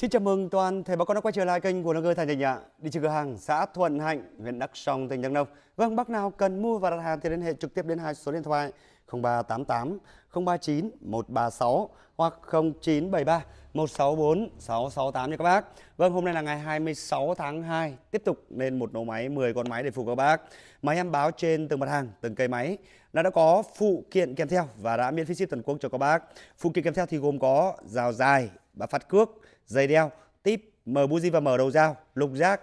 Xin chào mừng toàn thể bà con đã quay trở lại kênh của Nông Cơ Thành Đình ạ. đi chợ cửa hàng xã Thuận Hạnh, huyện Đắk Song, tỉnh Đắk Nông. Vâng, bác nào cần mua và đặt hàng thì liên hệ trực tiếp đến hai số điện thoại 0388 039 136 hoặc 0973 164 668 nha các bác. Vâng, hôm nay là ngày 26 tháng 2, tiếp tục lên một nổ máy 10 con máy để phục các bác. Máy em báo trên từng mặt hàng, từng cây máy là đã có phụ kiện kèm theo và đã miễn phí ship toàn quốc cho các bác. Phụ kiện kèm theo thì gồm có rào dài, và phát cước, giày đeo, tip, mở buji và mở đầu dao, lục giác.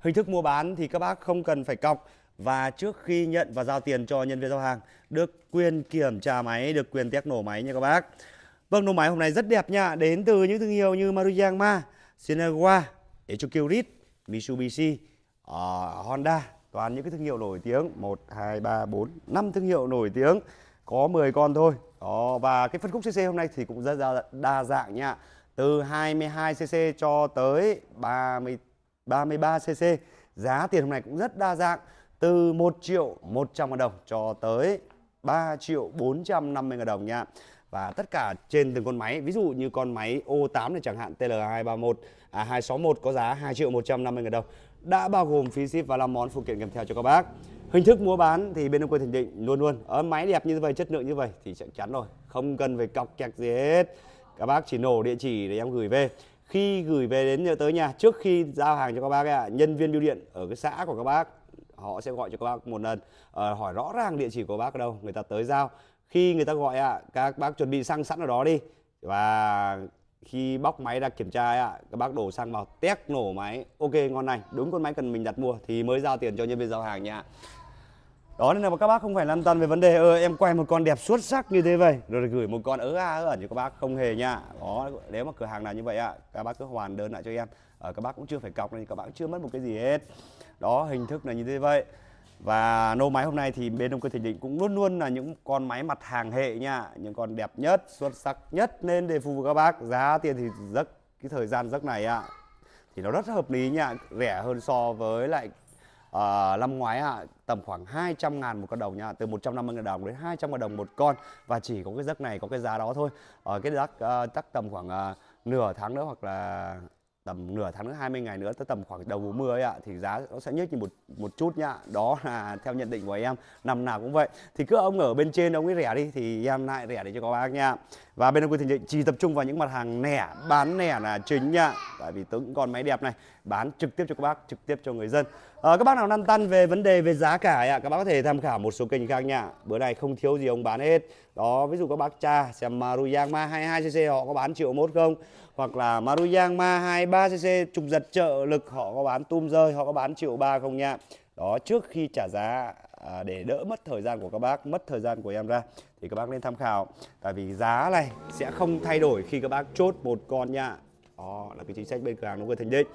Hình thức mua bán thì các bác không cần phải cọc và trước khi nhận và giao tiền cho nhân viên giao hàng được quyền kiểm tra máy, được quyền test nổ máy nha các bác. Vâng, nổ máy hôm nay rất đẹp nha, đến từ những thương hiệu như Maruyama, Shinagawa, Echocurit, Mitsubishi, uh, Honda, toàn những cái thương hiệu nổi tiếng, 1 2 3 4 5 thương hiệu nổi tiếng, có 10 con thôi. Đó và cái phân khúc CC hôm nay thì cũng rất đa dạng nha từ 22cc cho tới 30, 33cc. Giá tiền hôm nay cũng rất đa dạng từ 1 triệu 100 ngàn đồng cho tới 3 triệu 450 ngàn đồng nha. Và tất cả trên từng con máy, ví dụ như con máy O8 này chẳng hạn TL231 à 261 có giá 2 triệu 150 ngàn đồng đã bao gồm phí ship và làm món phụ kiện kèm theo cho các bác. Hình thức mua bán thì bên ông Quân thẩm Định luôn luôn ở máy đẹp như vậy, chất lượng như vậy thì chắc chắn rồi, không cần phải cọc kẹt gì hết các bác chỉ nổ địa chỉ để em gửi về khi gửi về đến tới nhà trước khi giao hàng cho các bác ạ nhân viên bưu điện ở cái xã của các bác họ sẽ gọi cho các bác một lần à, hỏi rõ ràng địa chỉ của bác ở đâu người ta tới giao khi người ta gọi ạ các bác chuẩn bị xăng sẵn ở đó đi và khi bóc máy ra kiểm tra ạ các bác đổ xăng vào tét nổ máy ok ngon này đúng con máy cần mình đặt mua thì mới giao tiền cho nhân viên giao hàng nha đó nên là các bác không phải lăn tăn về vấn đề ơ em quay một con đẹp xuất sắc như thế vậy rồi gửi một con ớ a ớ ẩn cho các bác không hề nha đó nếu mà cửa hàng nào như vậy ạ các bác cứ hoàn đơn lại cho em à, các bác cũng chưa phải cọc nên các bác chưa mất một cái gì hết đó hình thức là như thế vậy và nô máy hôm nay thì bên Đông Cơ Thịnh Định cũng luôn luôn là những con máy mặt hàng hệ nha Những con đẹp nhất, xuất sắc nhất nên để phục vụ các bác Giá tiền thì rất cái thời gian giấc này ạ Thì nó rất hợp lý nha Rẻ hơn so với lại à, năm ngoái ạ tầm khoảng 200 ngàn một con đồng nha từ 150 ngàn đồng đến 200 ngàn đồng một con và chỉ có cái giấc này có cái giá đó thôi ở ờ, cái giấc ờ, uh, tắc tầm khoảng uh, nửa tháng nữa hoặc là tầm nửa tháng 20 ngày nữa tới tầm khoảng đầu mùa mưa ấy ạ à, thì giá nó sẽ nhích như một một chút nhá đó là theo nhận định của em năm nào cũng vậy thì cứ ông ở bên trên ông ấy rẻ đi thì em lại rẻ để cho các bác nha và bên ông quy trình chỉ tập trung vào những mặt hàng nẻ bán nẻ là chính nhá tại vì tớ cũng còn máy đẹp này bán trực tiếp cho các bác trực tiếp cho người dân à, các bác nào lăn tăn về vấn đề về giá cả ạ à, các bác có thể tham khảo một số kênh khác nha bữa này không thiếu gì ông bán hết đó ví dụ các bác cha xem Maruyama 22cc họ có bán triệu mốt không hoặc là Maruyang Ma 23 cc trục giật trợ lực họ có bán tum rơi họ có bán triệu ba không nha đó trước khi trả giá à, để đỡ mất thời gian của các bác mất thời gian của em ra thì các bác nên tham khảo tại vì giá này sẽ không thay đổi khi các bác chốt một con nha đó là cái chính sách bên cửa hàng nó vừa thành định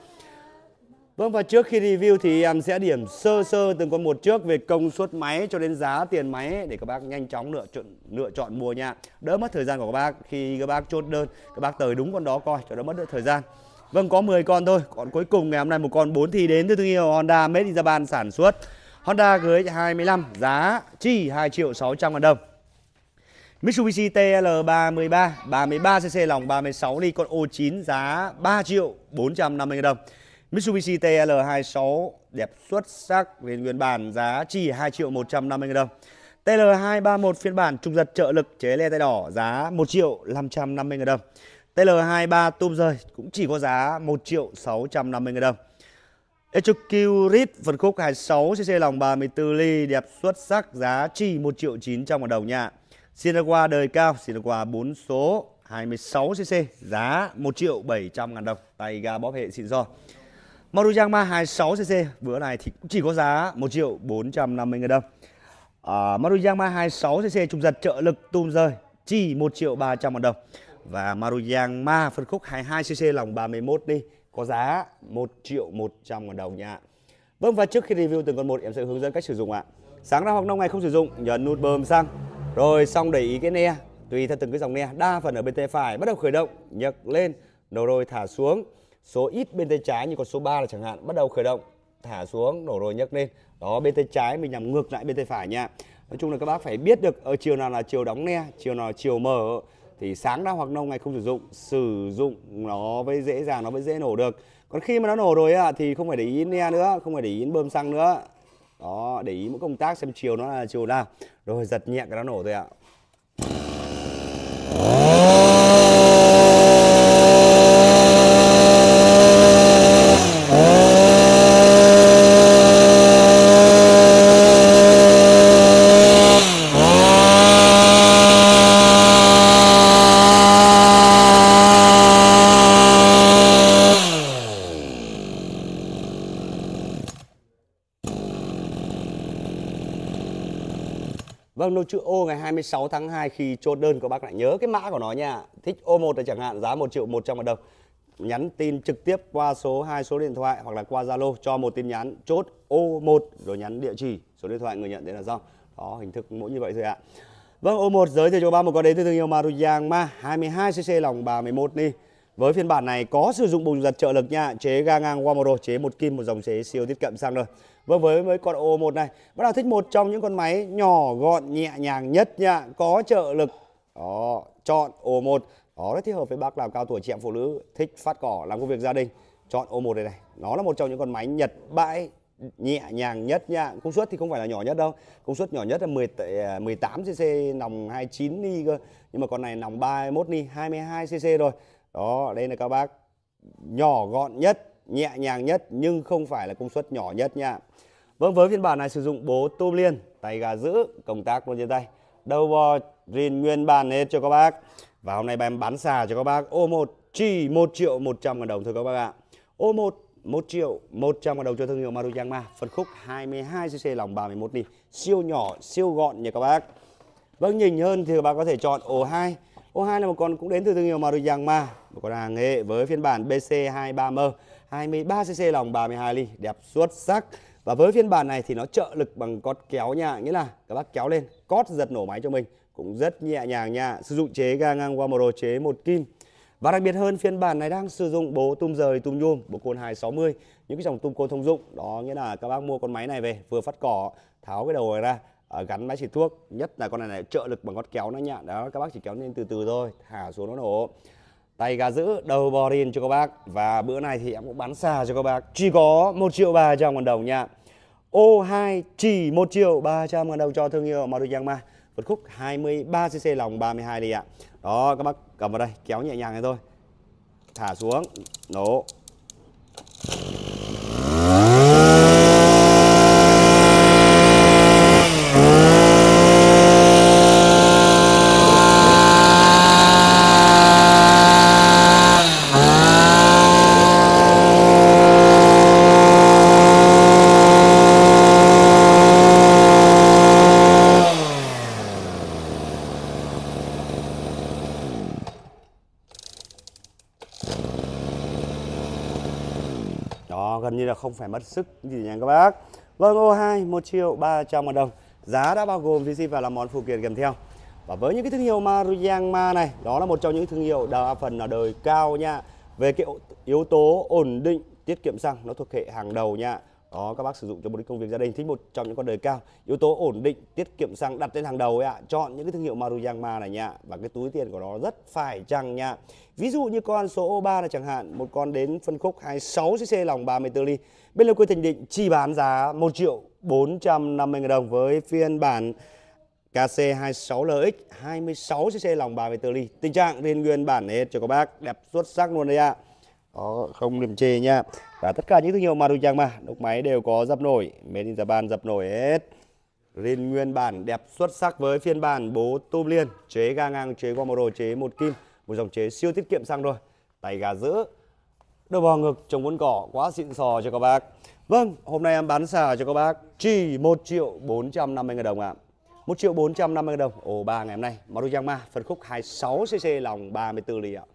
Vâng và trước khi review thì em um, sẽ điểm sơ sơ từng con một trước về công suất máy cho đến giá tiền máy để các bác nhanh chóng lựa chọn lựa chọn mua nha. Đỡ mất thời gian của các bác khi các bác chốt đơn, các bác tới đúng con đó coi cho đỡ mất được thời gian. Vâng có 10 con thôi, còn cuối cùng ngày hôm nay một con 4 thì đến từ thương hiệu Honda Made in Japan sản xuất. Honda GX25 giá chỉ 2 triệu 600 ngàn đồng. Mitsubishi TL33 33cc lòng 36 ly con O9 giá 3 triệu 450 ngàn đồng. Mitsubishi TL26 đẹp xuất sắc về nguyên bản giá chỉ 2 triệu 150 000 đồng. TL231 phiên bản trung giật trợ lực chế le tay đỏ giá 1 triệu 550 000 đồng. TL23 tôm rơi cũng chỉ có giá 1 triệu 650 000 đồng. Echocurit phân khúc 26cc lòng 34 ly đẹp xuất sắc giá chỉ 1 triệu 900 000 đồng nha. Sinawa đời cao, Sinawa 4 số 26cc giá 1 triệu 700 ngàn đồng Tay ga bóp hệ xịn do Maruyama 26cc bữa này thì chỉ có giá 1 triệu 450 000 đồng. À, Maruyama 26cc trung giật trợ lực tum rơi chỉ 1 triệu 300 000 đồng. Và Maruyama phân khúc 22cc lòng 31 đi có giá 1 triệu 100 000 đồng nha. Vâng và trước khi review từng con một em sẽ hướng dẫn cách sử dụng ạ. Sáng ra hoặc nông ngày không sử dụng nhấn nút bơm xăng. Rồi xong để ý cái ne tùy theo từng cái dòng ne đa phần ở bên tay phải bắt đầu khởi động nhấc lên đầu rồi thả xuống số ít bên tay trái như con số 3 là chẳng hạn bắt đầu khởi động thả xuống đổ rồi nhấc lên đó bên tay trái mình nằm ngược lại bên tay phải nha nói chung là các bác phải biết được ở ờ, chiều nào là chiều đóng ne chiều nào là chiều mở thì sáng ra hoặc nông ngày không sử dụng sử dụng nó mới dễ dàng nó mới dễ nổ được còn khi mà nó nổ rồi thì không phải để ý ne nữa không phải để ý bơm xăng nữa đó để ý mỗi công tác xem chiều nó là chiều nào rồi giật nhẹ cái nó nổ thôi ạ à. chữ ô ngày 26 tháng 2 khi chốt đơn các bác lại nhớ cái mã của nó nha thích ô 1 chẳng hạn giá 1 triệu 100 một đồng nhắn tin trực tiếp qua số hai số điện thoại hoặc là qua Zalo cho một tin nhắn chốt ô 1 rồi nhắn địa chỉ số điện thoại người nhận đấy là xong đó hình thức mỗi như vậy thôi ạ Vâng, ô 1 giới thiệu cho ba một con đến từ thương hiệu Maruyama 22cc lòng 31 ni. Với phiên bản này có sử dụng bùng giật trợ lực nha, chế ga ngang Wamoro, chế một kim một dòng chế siêu tiết kiệm xăng rồi. Vâng với với con O1 này, bắt đầu thích một trong những con máy nhỏ gọn nhẹ nhàng nhất nha, có trợ lực. Đó, chọn O1. Đó rất thích hợp với bác nào cao tuổi chị em phụ nữ thích phát cỏ làm công việc gia đình. Chọn O1 đây này. Nó là một trong những con máy Nhật bãi nhẹ nhàng nhất nha công suất thì không phải là nhỏ nhất đâu công suất nhỏ nhất là 10 18 cc nòng 29 ni cơ nhưng mà con này nòng 31 ni 22 cc rồi đó đây là các bác nhỏ gọn nhất nhẹ nhàng nhất nhưng không phải là công suất nhỏ nhất nha vâng với phiên bản này sử dụng bố tôm liên tay gà giữ công tác luôn trên tay đầu bò rin nguyên bản hết cho các bác và hôm nay em bán xà cho các bác ô một chỉ 1 triệu 100 ngàn đồng thôi các bác ạ ô một 1 triệu 100 ngàn đồng cho thương hiệu Maruyama phân khúc 22cc lòng 31 đi siêu nhỏ siêu gọn nha các bác vâng nhìn hơn thì các bác có thể chọn ô 2 Ô 2 là một con cũng đến từ thương hiệu Maruyama, một con hàng nghệ với phiên bản BC23M 23cc lòng 32 ly, đẹp xuất sắc. Và với phiên bản này thì nó trợ lực bằng cót kéo nhạ, nghĩa là các bác kéo lên, cót giật nổ máy cho mình cũng rất nhẹ nhàng nha. Sử dụng chế ga ngang qua một đồ chế một kim. Và đặc biệt hơn phiên bản này đang sử dụng bố tum rời tum nhôm, bộ côn 260, những cái dòng tum côn thông dụng. Đó nghĩa là các bác mua con máy này về vừa phát cỏ, tháo cái đầu này ra, Ờ, gắn máy xịt thuốc nhất là con này này trợ lực bằng con kéo nó nhạn đó các bác chỉ kéo lên từ từ thôi thả xuống nó nổ tay gà giữ đầu bò rin cho các bác và bữa nay thì em cũng bán xa cho các bác chỉ có một triệu ba trăm ngàn đồng nha ô 2 chỉ một triệu ba trăm ngàn đồng cho thương hiệu Maru Yangma Vượt khúc 23cc lòng 32 đi ạ Đó các bác cầm vào đây kéo nhẹ nhàng này thôi Thả xuống nổ không phải mất sức gì nha các bác Vâng O2 1 triệu 300 ngàn đồng Giá đã bao gồm phí ship và là món phụ kiện kèm theo Và với những cái thương hiệu Maruyama này Đó là một trong những thương hiệu đa phần là đời cao nha Về cái yếu tố ổn định tiết kiệm xăng Nó thuộc hệ hàng đầu nha đó các bác sử dụng cho mục đích công việc gia đình thích một trong những con đời cao yếu tố ổn định tiết kiệm xăng đặt lên hàng đầu ấy ạ chọn những cái thương hiệu Maruyama này nha và cái túi tiền của nó rất phải chăng nha Ví dụ như con số 3 là chẳng hạn, một con đến phân khúc 26cc lòng 34 ly. Bên Lê Quê Thành Định chỉ bán giá 1 triệu 450 000 đồng với phiên bản KC26LX 26cc lòng 34 ly. Tình trạng trên nguyên bản hết cho các bác, đẹp xuất sắc luôn đấy ạ. Đó, không điểm chê nha. Và tất cả những thương hiệu Maruchan mà, đốc máy đều có dập nổi, made in Japan dập nổi hết. Rin nguyên bản đẹp xuất sắc với phiên bản bố tôm liên, chế ga ngang, chế qua mô đồ, chế một kim một dòng chế siêu tiết kiệm xăng rồi tay gà giữ đầu bò ngực trồng bún cỏ quá xịn sò cho các bác vâng hôm nay em bán xả cho các bác chỉ 1 triệu 450 ngàn đồng ạ à. 1 triệu 450 ngàn đồng ồ ba ngày hôm nay Maruyama phân khúc 26cc lòng 34 ly ạ à.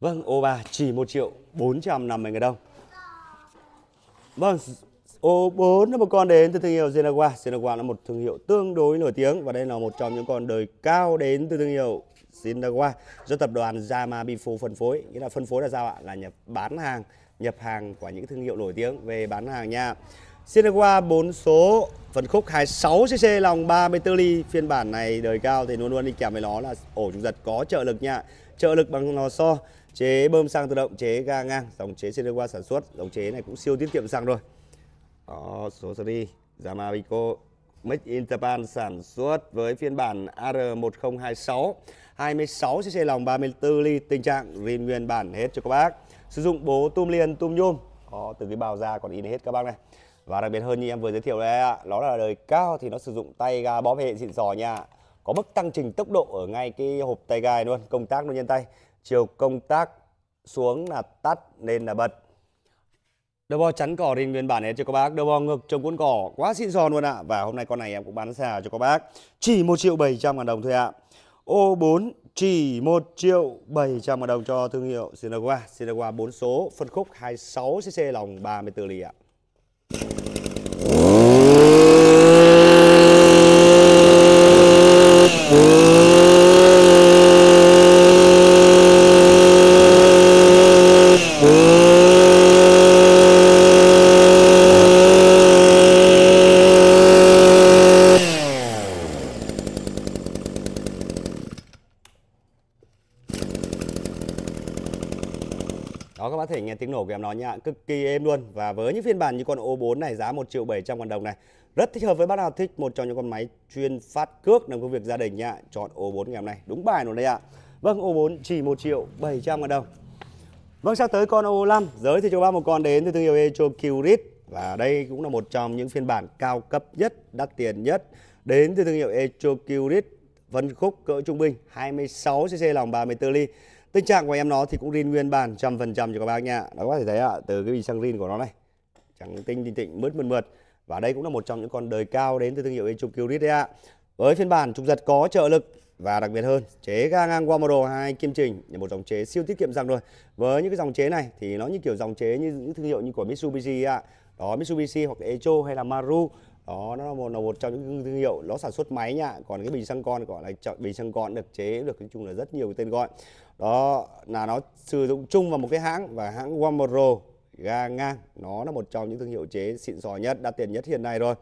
Vâng, ô 3 chỉ 1 triệu 450 ngàn đồng. Vâng, ô 4 là một con đến từ thương hiệu Zenawa. Zenawa là một thương hiệu tương đối nổi tiếng và đây là một trong những con đời cao đến từ thương hiệu Zenawa do tập đoàn Yama Bifo phân phối. Nghĩa là phân phối là sao ạ? Là nhập bán hàng, nhập hàng của những thương hiệu nổi tiếng về bán hàng nha. Zenawa 4 số phần khúc 26cc lòng 34 ly phiên bản này đời cao thì luôn luôn đi kèm với nó là ổ trùng giật có trợ lực nha trợ lực bằng lò xo chế bơm xăng tự động chế ga ngang dòng chế qua sản xuất dòng chế này cũng siêu tiết kiệm xăng rồi đó số seri Yamabico Made in Japan sản xuất với phiên bản AR1026 26 cc lòng 34 ly tình trạng rin nguyên bản hết cho các bác sử dụng bố tum liền tum nhôm có từ cái bào ra còn in hết các bác này và đặc biệt hơn như em vừa giới thiệu đây ạ nó là đời cao thì nó sử dụng tay ga bóp hệ xịn sò nha có mức tăng trình tốc độ ở ngay cái hộp tay gai luôn công tác luôn nhân tay chiều công tác xuống là tắt nên là bật đơ bò chắn cỏ thì nguyên bản này cho các bác đơ bò ngực trông cuốn cỏ quá xịn giòn luôn ạ và hôm nay con này em cũng bán xà cho các bác chỉ một triệu bảy trăm ngàn đồng thôi ạ à. ô 4 chỉ 1 triệu 700 ngàn đồng cho thương hiệu Sinawa Sinawa 4 số phân khúc 26cc lòng 34 ly ạ tiếng nổ của em nó nha, cực kỳ êm luôn và với những phiên bản như con O4 này giá 1 triệu 700 ngàn đồng này rất thích hợp với bác nào thích một trong những con máy chuyên phát cước làm công việc gia đình nha chọn O4 ngày hôm nay đúng bài luôn đấy ạ vâng O4 chỉ 1 triệu 700 ngàn đồng vâng sang tới con O5 giới thì cho bác một con đến từ thương hiệu Echo Curit và đây cũng là một trong những phiên bản cao cấp nhất đắt tiền nhất đến từ thương hiệu Echo Curit phân khúc cỡ trung bình 26cc lòng 34 ly Tình trạng của em nó thì cũng rin nguyên bản trăm phần trăm cho các bác nha. Đó có thể thấy ạ, từ cái bình xăng rin của nó này, trắng tinh tinh tịnh mướt mượt mượt. Và đây cũng là một trong những con đời cao đến từ thương hiệu Etrub Kyrit đấy ạ. Với phiên bản trục giật có trợ lực và đặc biệt hơn chế ga ngang qua model hai kim trình là một dòng chế siêu tiết kiệm rằng rồi với những cái dòng chế này thì nó như kiểu dòng chế như những thương hiệu như của Mitsubishi ạ đó Mitsubishi hoặc Echo hay là Maru đó nó là một là một trong những thương hiệu nó sản xuất máy nha còn cái bình xăng con gọi là bình xăng con được chế được nói chung là rất nhiều tên gọi đó là nó sử dụng chung vào một cái hãng và hãng Wamoro ga ngang nó là một trong những thương hiệu chế xịn sò nhất đắt tiền nhất hiện nay rồi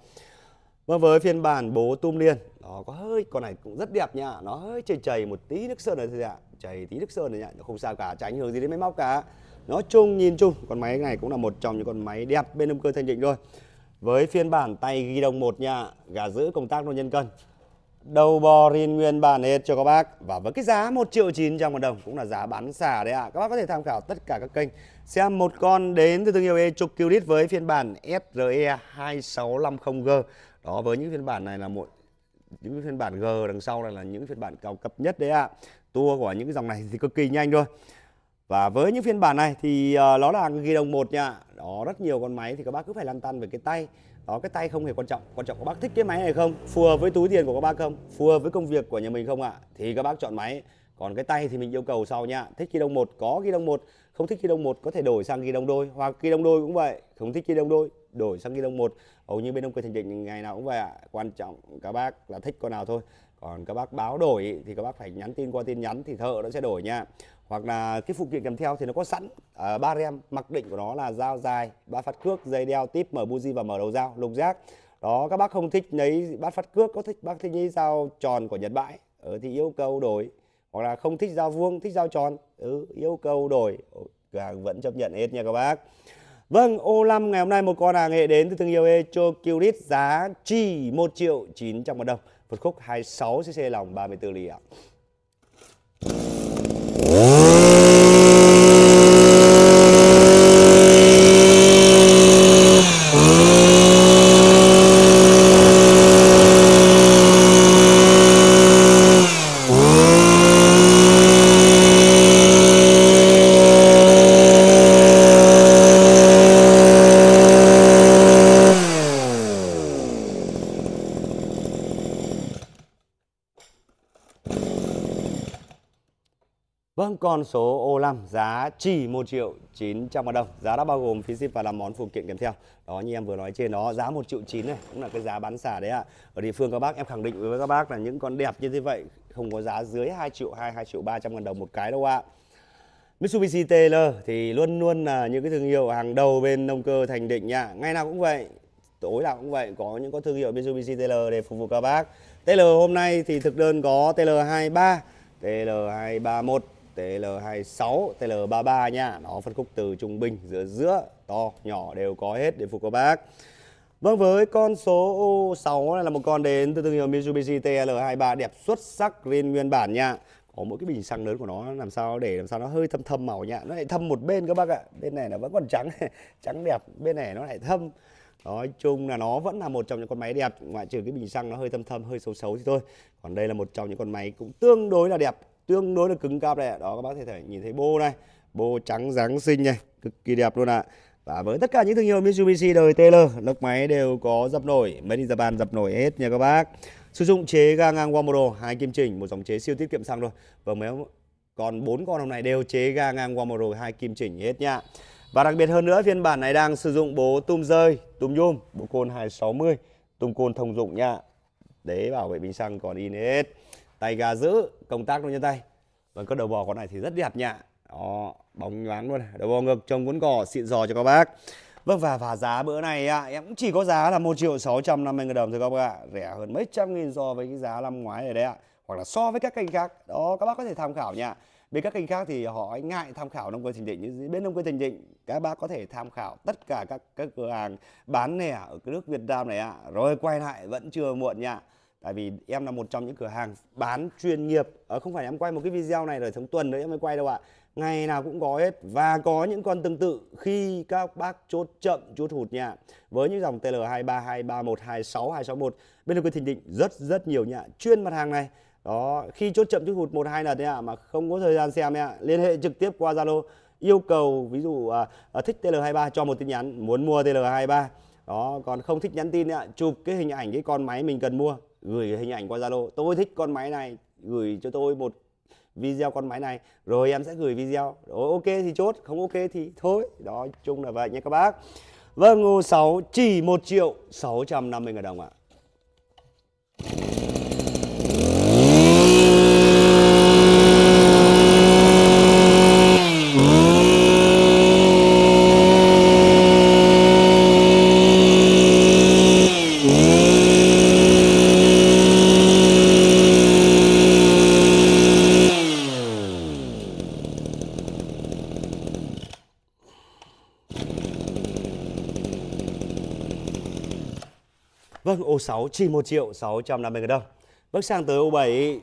và với phiên bản bố tum liên nó có hơi con này cũng rất đẹp nha nó hơi chảy chảy một tí nước sơn này thôi ạ à. chảy tí nước sơn này nhá nó không sao cả tránh ảnh hưởng gì đến máy móc cả nó chung nhìn chung con máy này cũng là một trong những con máy đẹp bên động cơ thanh định rồi với phiên bản tay ghi đồng một nha gà giữ công tác đô nhân cân đầu bò rin nguyên bản hết cho các bác và với cái giá 1 triệu 900 000 đồng cũng là giá bán xả đấy ạ à. các bác có thể tham khảo tất cả các kênh xem một con đến từ thương hiệu e chục Curit với phiên bản SRE 2650G đó với những phiên bản này là một những phiên bản G đằng sau này là những phiên bản cao cấp nhất đấy ạ à. tua của những dòng này thì cực kỳ nhanh thôi và với những phiên bản này thì nó ờ, là ghi đồng một nha đó rất nhiều con máy thì các bác cứ phải lăn tăn về cái tay đó cái tay không hề quan trọng quan trọng các bác thích cái máy này không phù hợp với túi tiền của các bác không phù hợp với công việc của nhà mình không ạ à? thì các bác chọn máy còn cái tay thì mình yêu cầu sau nha thích ghi đồng một có ghi đồng một không thích ghi đồng một có thể đổi sang ghi đồng đôi hoặc ghi đồng đôi cũng vậy không thích ghi đồng đôi đổi sang ghi đồng một hầu như bên ông cơ thành định ngày nào cũng vậy ạ à. quan trọng các bác là thích con nào thôi còn các bác báo đổi thì các bác phải nhắn tin qua tin nhắn thì thợ nó sẽ đổi nha hoặc là cái phụ kiện kèm theo thì nó có sẵn à, ba rem mặc định của nó là dao dài ba phát cước dây đeo tip mở buji và mở đầu dao lục giác đó các bác không thích lấy bát phát cước có thích bác thích lấy dao tròn của nhật bãi ở ừ, thì yêu cầu đổi hoặc là không thích dao vuông thích dao tròn ừ, yêu cầu đổi cửa hàng vẫn chấp nhận hết nha các bác Vâng, ô 5 ngày hôm nay một con hàng hệ đến từ thương hiệu Echo giá chỉ 1 triệu 900 000 đồng. Phật khúc 26 cc lòng 34 ly ạ. giá chỉ 1 triệu 900 ngàn đồng. Giá đã bao gồm phí ship và làm món phụ kiện kèm theo. Đó như em vừa nói trên đó, giá 1 triệu 9 này cũng là cái giá bán xả đấy ạ. Ở địa phương các bác em khẳng định với các bác là những con đẹp như thế vậy không có giá dưới 2 triệu 2, 2 triệu 300 ngàn đồng một cái đâu ạ. Mitsubishi TL thì luôn luôn là những cái thương hiệu hàng đầu bên nông cơ Thành Định nha. Ngày nào cũng vậy, tối nào cũng vậy có những có thương hiệu Mitsubishi TL để phục vụ các bác. TL hôm nay thì thực đơn có TL23, TL231 TL26, TL33 nha Nó phân khúc từ trung bình, giữa giữa, to, nhỏ đều có hết để phục các bác Vâng với con số 6 này là một con đến từ thương hiệu Mitsubishi TL23 đẹp xuất sắc riêng nguyên bản nha Có mỗi cái bình xăng lớn của nó làm sao để làm sao nó hơi thâm thâm màu nha Nó lại thâm một bên các bác ạ Bên này nó vẫn còn trắng, trắng đẹp, bên này nó lại thâm Nói chung là nó vẫn là một trong những con máy đẹp Ngoại trừ cái bình xăng nó hơi thâm thâm, hơi xấu xấu thì thôi Còn đây là một trong những con máy cũng tương đối là đẹp tương đối là cứng cáp đấy đó các bác có thể nhìn thấy bô này bô trắng dáng xinh này cực kỳ đẹp luôn ạ à. Và với tất cả những thương hiệu Mitsubishi đời TR, lốc máy đều có dập nổi, Made in Japan dập nổi hết nha các bác. Sử dụng chế ga ngang Wamodo, hai kim chỉnh, một dòng chế siêu tiết kiệm xăng thôi. Và mấy còn bốn con hôm này đều chế ga ngang Wamodo, hai kim chỉnh hết nha. Và đặc biệt hơn nữa phiên bản này đang sử dụng bố tum rơi, tum nhôm, bộ côn 260, tum côn thông dụng nha. Đế bảo vệ bình xăng còn in hết tay gà giữ công tác luôn trên tay vâng con đầu bò con này thì rất đẹp nhạ đó bóng nhoáng luôn đầu bò ngực trông cuốn cỏ xịn giò cho các bác Vâng và và giá bữa này ạ, à, em cũng chỉ có giá là 1 triệu 650 nghìn đồng thôi các bác ạ. Rẻ hơn mấy trăm nghìn so với cái giá năm ngoái rồi đấy ạ. Hoặc là so với các kênh khác. Đó các bác có thể tham khảo nha. Bên các kênh khác thì họ ngại tham khảo nông cơ thành định nhưng bên nông cơ thành định các bác có thể tham khảo tất cả các các cửa hàng bán nè ở cái nước Việt Nam này ạ. À. Rồi quay lại vẫn chưa muộn nha. Tại vì em là một trong những cửa hàng bán chuyên nghiệp ở ờ, Không phải em quay một cái video này rồi tháng tuần nữa em mới quay đâu ạ Ngày nào cũng có hết Và có những con tương tự khi các bác chốt chậm, chốt hụt nha Với những dòng TL23, 231, 26, 261 Bên được thịnh định rất rất nhiều nha Chuyên mặt hàng này đó khi chốt chậm chốt hụt một hai lần đấy ạ mà không có thời gian xem ạ liên hệ trực tiếp qua zalo yêu cầu ví dụ à, à, thích tl23 cho một tin nhắn muốn mua tl23 đó còn không thích nhắn tin ạ chụp cái hình ảnh cái con máy mình cần mua gửi hình ảnh qua Zalo tôi thích con máy này gửi cho tôi một video con máy này rồi em sẽ gửi video rồi ok thì chốt không ok thì thôi đó chung là vậy nha các bác vâng ngô 6 chỉ 1 triệu 650 ngàn đồng ạ à. Vâng, ô 6 chỉ 1 triệu 650 ngàn đồng. Bước sang tới ô 7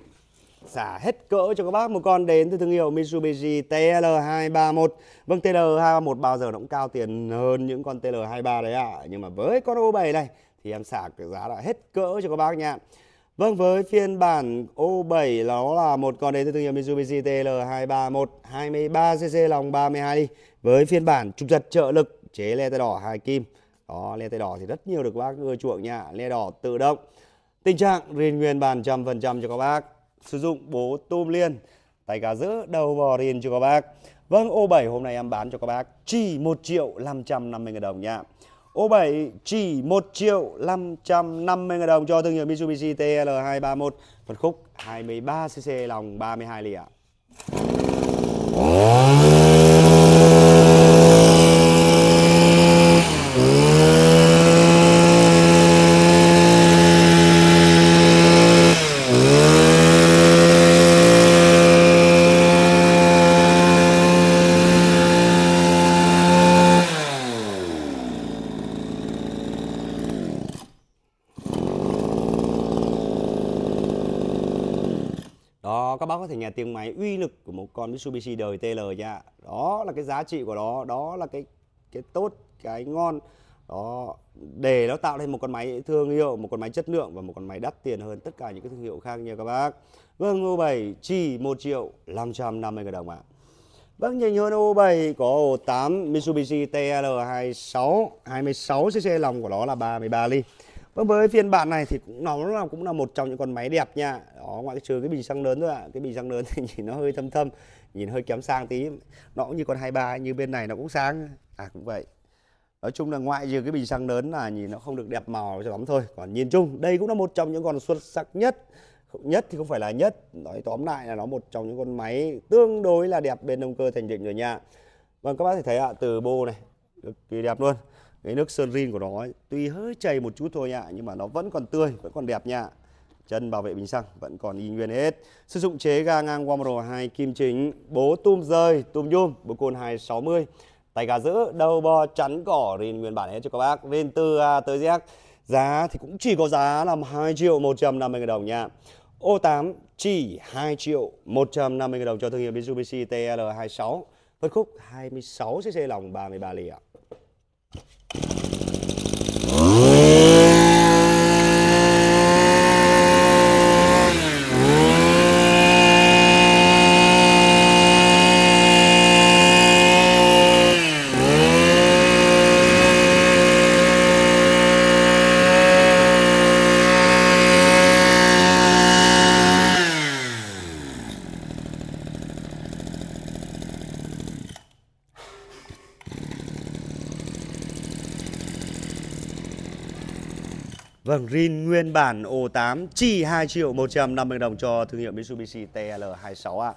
xả hết cỡ cho các bác một con đến từ thương hiệu Mitsubishi TL231. Vâng TL231 bao giờ nó cũng cao tiền hơn những con TL23 đấy ạ. À. Nhưng mà với con O7 này thì em xả cái giá đã hết cỡ cho các bác nha. Vâng với phiên bản O7 nó là một con đến từ thương hiệu Mitsubishi TL231 23cc lòng 32 ly. Với phiên bản trục giật trợ lực chế le tay đỏ hai kim đó le tay đỏ thì rất nhiều được các bác ưa chuộng nha le đỏ tự động tình trạng riêng nguyên bàn trăm phần trăm cho các bác sử dụng bố tôm liên tay cá giữ đầu bò riêng cho các bác vâng ô 7 hôm nay em bán cho các bác chỉ 1 triệu 550 ngàn đồng nha ô 7 chỉ 1 triệu 550 ngàn đồng cho thương hiệu Mitsubishi TL231 phân khúc 23cc lòng 32 lì ạ con Mitsubishi đời TL nha đó là cái giá trị của nó đó là cái cái tốt cái ngon đó để nó tạo nên một con máy thương hiệu một con máy chất lượng và một con máy đắt tiền hơn tất cả những cái thương hiệu khác nha các bác vâng ô 7 chỉ 1 triệu 550 ngàn đồng ạ vâng nhìn hơn ô 7 có ô 8 Mitsubishi TL26 26cc lòng của nó là 33 ly Vâng với phiên bản này thì cũng nó cũng là một trong những con máy đẹp nha. Đó ngoại trừ cái bình xăng lớn thôi ạ. À. Cái bình xăng lớn thì nhìn nó hơi thâm thâm, nhìn hơi kém sang tí. Nó cũng như con 23 như bên này nó cũng sáng. À cũng vậy. Nói chung là ngoại trừ cái bình xăng lớn là nhìn nó không được đẹp màu lắm thôi. Còn nhìn chung đây cũng là một trong những con xuất sắc nhất. Nhất thì không phải là nhất, nói tóm lại là nó một trong những con máy tương đối là đẹp bên động cơ thành định rồi nha. Vâng các bác thì thấy ạ, à, từ bô này cực kỳ đẹp luôn cái nước sơn rin của nó ấy, tuy hơi chảy một chút thôi ạ nhưng mà nó vẫn còn tươi vẫn còn đẹp nha chân bảo vệ bình xăng vẫn còn y nguyên hết sử dụng chế ga ngang Wamro hai kim chính bố tum rơi tum nhôm bố côn 260 tay gà giữ đầu bo chắn cỏ rin nguyên bản hết cho các bác rin từ A tới Z giá thì cũng chỉ có giá là 2 triệu 150 ngàn đồng nha ô8 chỉ 2 triệu 150 ngàn đồng cho thương hiệu Mitsubishi TL26 phân khúc 26cc lòng 33 lì ạ you bản O8 chỉ 2 triệu 150 đồng cho thương hiệu Mitsubishi TL26A.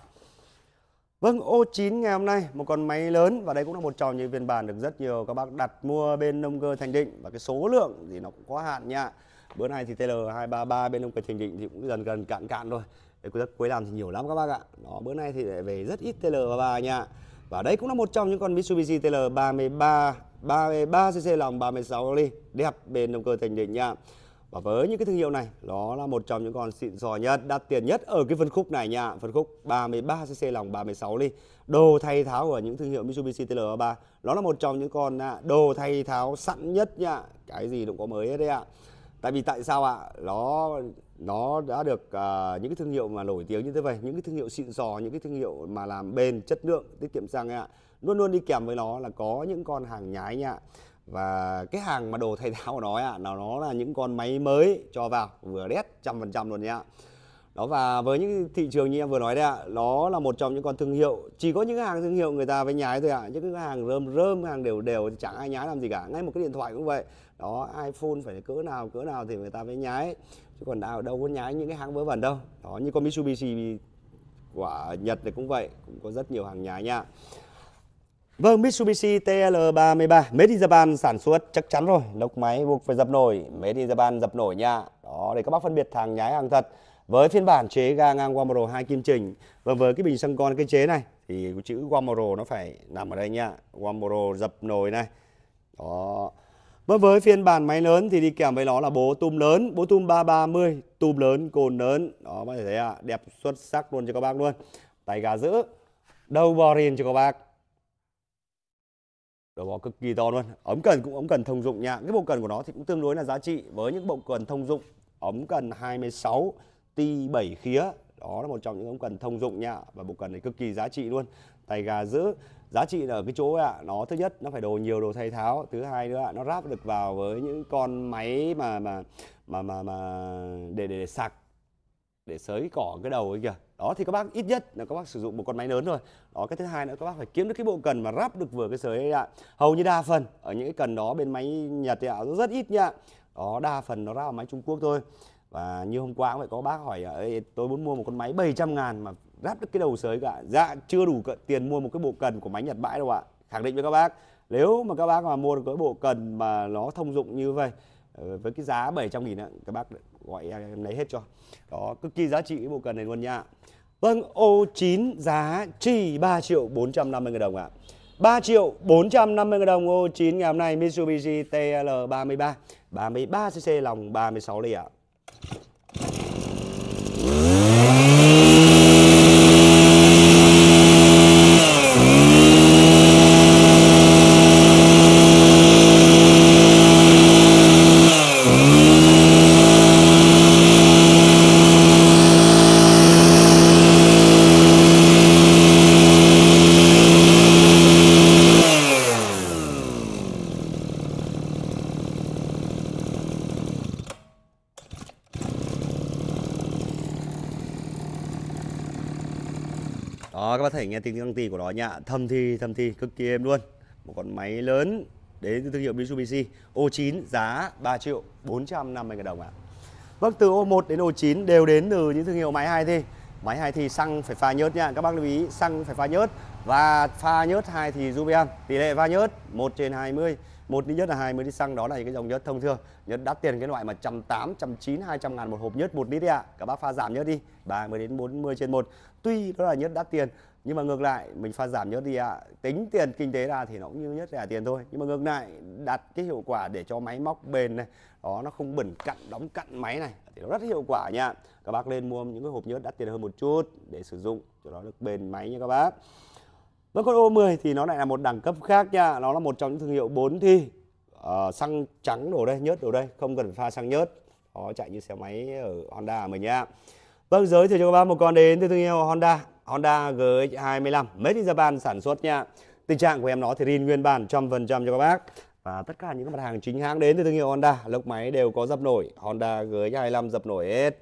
Vâng, O9 ngày hôm nay một con máy lớn và đây cũng là một trong những phiên bản được rất nhiều các bác đặt mua bên nông cơ Thành Định và cái số lượng thì nó cũng có hạn nha. Bữa nay thì TL233 bên nông cơ Thành Định thì cũng dần gần cạn cạn rồi. cuối cuối làm thì nhiều lắm các bác ạ. Đó, bữa nay thì về rất ít TL33 nha. Và đây cũng là một trong những con Mitsubishi TL33 33cc lòng 36 ly đẹp bên động cơ thành định nha và với những cái thương hiệu này đó là một trong những con xịn sò nhất đắt tiền nhất ở cái phân khúc này nha phân khúc 33 cc lòng 36 ly đồ thay tháo của những thương hiệu Mitsubishi TL3 nó là một trong những con à, đồ thay tháo sẵn nhất nha cái gì cũng có mới hết đấy ạ tại vì tại sao ạ nó nó đã được uh, những cái thương hiệu mà nổi tiếng như thế vậy những cái thương hiệu xịn sò những cái thương hiệu mà làm bền chất lượng tiết kiệm xăng ạ luôn luôn đi kèm với nó là có những con hàng nhái nha và cái hàng mà đồ thầy tháo nói ạ à, nó là những con máy mới cho vào vừa đét trăm phần trăm luôn nhá đó và với những thị trường như em vừa nói đấy ạ à, nó là một trong những con thương hiệu chỉ có những hàng thương hiệu người ta mới nhái thôi ạ à. những cái hàng rơm rơm hàng đều đều thì chẳng ai nhái làm gì cả ngay một cái điện thoại cũng vậy đó iphone phải cỡ nào cỡ nào thì người ta mới nhái chứ còn nào đâu có nhái những cái hãng vớ vẩn đâu đó như con mitsubishi của nhật này cũng vậy cũng có rất nhiều hàng nhái nha Vâng, Mitsubishi TL33 Made in Japan sản xuất chắc chắn rồi Lốc máy buộc phải dập nổi Made in Japan dập nổi nha Đó, để các bác phân biệt hàng nhái hàng thật Với phiên bản chế ga ngang Wamoro 2 kim trình Và vâng, với cái bình xăng con cái chế này Thì chữ Wamoro nó phải nằm ở đây nha Wamoro dập nổi này Đó và vâng, với phiên bản máy lớn thì đi kèm với nó là bố tum lớn Bố tum 330 Tum lớn, cồn lớn Đó, các bác thấy ạ à, Đẹp xuất sắc luôn cho các bác luôn Tay gà giữ Đầu bò riêng cho các bác Đồ bò cực kỳ to luôn. Ống cần cũng ống cần thông dụng nha. Cái bộ cần của nó thì cũng tương đối là giá trị với những bộ cần thông dụng. Ống cần 26 ti 7 khía. Đó là một trong những ống cần thông dụng nha và bộ cần này cực kỳ giá trị luôn. Tay gà giữ giá trị là ở cái chỗ ạ, nó thứ nhất nó phải đồ nhiều đồ thay tháo, thứ hai nữa ạ, nó ráp được vào với những con máy mà mà mà mà, mà để để, để sạc để sới cỏ cái đầu ấy kìa đó thì các bác ít nhất là các bác sử dụng một con máy lớn rồi. đó cái thứ hai nữa các bác phải kiếm được cái bộ cần mà ráp được vừa cái sới ấy ạ hầu như đa phần ở những cái cần đó bên máy nhật thì ạ rất ít nha đó đa phần nó ra ở máy trung quốc thôi và như hôm qua cũng vậy có bác hỏi Ê, tôi muốn mua một con máy 700 ngàn mà ráp được cái đầu sới cả dạ chưa đủ tiền mua một cái bộ cần của máy nhật bãi đâu ạ khẳng định với các bác nếu mà các bác mà mua được cái bộ cần mà nó thông dụng như vậy ờ, với cái giá 700 nghìn các bác gọi em, lấy hết cho đó cực kỳ giá trị cái bộ cần này luôn nha vâng ô 9 giá chỉ 3 triệu 450 000 đồng ạ à. 3 triệu 450 000 đồng ô 9 ngày hôm nay Mitsubishi TL33 33cc lòng 36 ly ạ thầm thì thầm thì cực kỳ êm luôn một con máy lớn đến từ thương hiệu Mitsubishi O9 giá 3 triệu 450 ngàn đồng ạ. À. Vâng từ O1 đến O9 đều đến từ những thương hiệu máy hai thì máy hai thì xăng phải pha nhớt nha các bác lưu ý xăng phải pha nhớt và pha nhớt hai thì Rubian tỷ lệ pha nhớt 1 trên 20 một lít nhất là 20 lít xăng đó là những cái dòng nhớt thông thường nhớt đắt tiền cái loại mà trăm trăm tám chín hai trăm ngàn một hộp nhớt một lít đấy ạ à. các bác pha giảm nhớt đi 30 đến 40 trên một tuy đó là nhớt đắt tiền nhưng mà ngược lại mình pha giảm nhớt đi ạ à, tính tiền kinh tế ra thì nó cũng như nhất là tiền thôi nhưng mà ngược lại đặt cái hiệu quả để cho máy móc bền này đó nó không bẩn cặn đóng cặn máy này thì nó rất hiệu quả nha các bác lên mua những cái hộp nhớt đắt tiền hơn một chút để sử dụng cho nó được bền máy nha các bác vâng con ô 10 thì nó lại là một đẳng cấp khác nha nó là một trong những thương hiệu 4 thi à, xăng trắng đổ đây nhớt đổ đây không cần pha xăng nhớt nó chạy như xe máy ở Honda mình nha vâng giới thiệu cho các bác một con đến từ thương hiệu Honda Honda GX25 Made in Japan sản xuất nha Tình trạng của em nó thì zin nguyên bản trăm phần trăm cho các bác và tất cả những mặt hàng chính hãng đến từ thương hiệu Honda lốc máy đều có dập nổi Honda GX25 dập nổi hết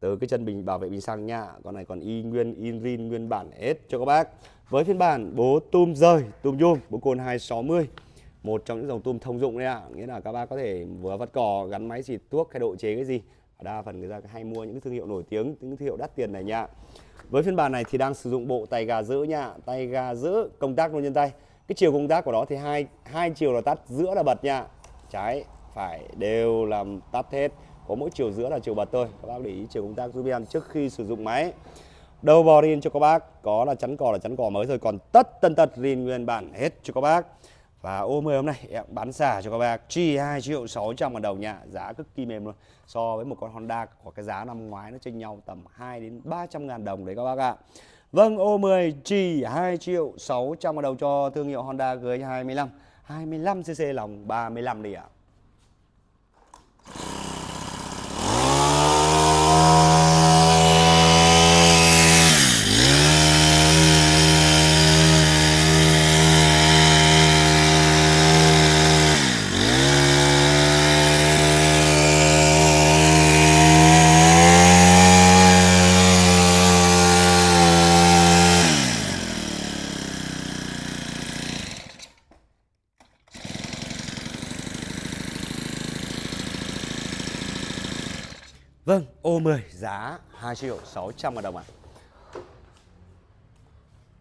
từ cái chân bình bảo vệ bình xăng nha con này còn y nguyên in zin nguyên bản hết cho các bác với phiên bản bố tum rơi tum nhôm bố cồn 260 một trong những dòng tum thông dụng đấy ạ à. nghĩa là các bác có thể vừa vắt cỏ, gắn máy xịt thuốc hay độ chế cái gì đa phần người ta hay mua những thương hiệu nổi tiếng những thương hiệu đắt tiền này nha với phiên bản này thì đang sử dụng bộ tay gà giữ nha tay gà giữ công tác luôn nhân tay cái chiều công tác của nó thì hai hai chiều là tắt giữa là bật nha trái phải đều làm tắt hết có mỗi chiều giữa là chiều bật thôi các bác để ý chiều công tác giúp em trước khi sử dụng máy đầu bò rin cho các bác có là chắn cò là chắn cò mới rồi còn tất tân tật rin nguyên bản hết cho các bác và ô 10 hôm nay em bán xả cho các bác chỉ 2 triệu 600 ngàn đồng nha Giá cực kỳ mềm luôn So với một con Honda của cái giá năm ngoái nó chênh nhau tầm 2 đến 300 ngàn đồng đấy các bác ạ Vâng ô 10 chỉ 2 triệu 600 ngàn đồng cho thương hiệu Honda GS25 25cc lòng 35 đi ạ tháng 10 giá 2 triệu 600 ngàn đồng ạ. À.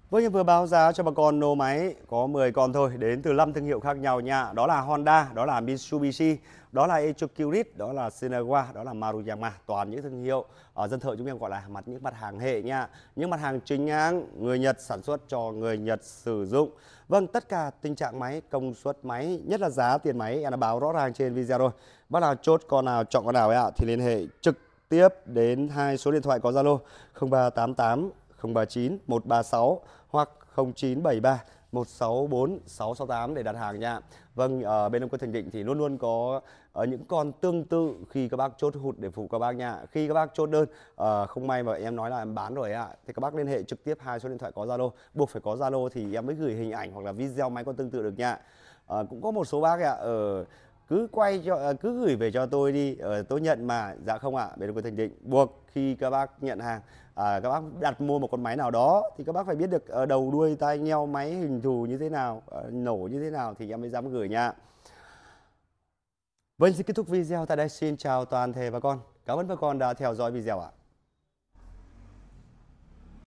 Vâng, vừa báo giá cho bà con nô máy có 10 con thôi, đến từ 5 thương hiệu khác nhau nha. Đó là Honda, đó là Mitsubishi, đó là Echocurit, đó là Sinawa, đó là Maruyama. Toàn những thương hiệu ở dân thợ chúng em gọi là mặt những mặt hàng hệ nha. Những mặt hàng chính hãng, người Nhật sản xuất cho người Nhật sử dụng. Vâng, tất cả tình trạng máy, công suất máy, nhất là giá tiền máy em đã báo rõ ràng trên video rồi. Bác nào chốt con nào chọn con nào ấy ạ thì liên hệ trực tiếp đến hai số điện thoại có Zalo 0388 039 136 hoặc 0973 164 668 để đặt hàng nha. Vâng, ở ờ, bên Đông Quân Thành Định thì luôn luôn có ở ờ, những con tương tự khi các bác chốt hụt để phục các bác nha. Khi các bác chốt đơn uh, không may mà em nói là em bán rồi ạ thì các bác liên hệ trực tiếp hai số điện thoại có Zalo, buộc phải có Zalo thì em mới gửi hình ảnh hoặc là video máy con tương tự được nha. Uh, cũng có một số bác ạ ở cứ quay cho ờ, cứ gửi về cho tôi đi ờ, tôi nhận mà dạ không ạ à, bên quân thành định buộc khi các bác nhận hàng à, các bác đặt mua một con máy nào đó thì các bác phải biết được ờ, đầu đuôi tai nheo máy hình thù như thế nào ờ, nổ như thế nào thì em mới dám gửi nha vâng xin kết thúc video tại đây xin chào toàn thể bà con cảm ơn bà con đã theo dõi video ạ à.